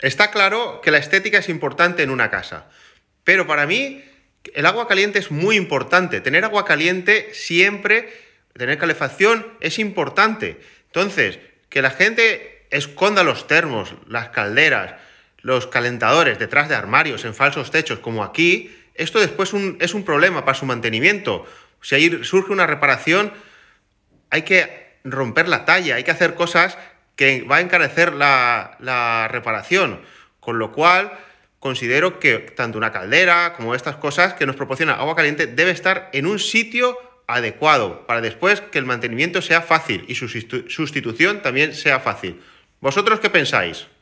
Está claro que la estética es importante en una casa, pero para mí el agua caliente es muy importante. Tener agua caliente siempre, tener calefacción es importante. Entonces, que la gente esconda los termos, las calderas, los calentadores detrás de armarios, en falsos techos, como aquí, esto después es un problema para su mantenimiento. Si ahí surge una reparación, hay que romper la talla, hay que hacer cosas que va a encarecer la, reparación. Con lo cual, considero que tanto una caldera como estas cosas que nos proporciona agua caliente debe estar en un sitio adecuado para después que el mantenimiento sea fácil y su sustitución también sea fácil. ¿Vosotros qué pensáis?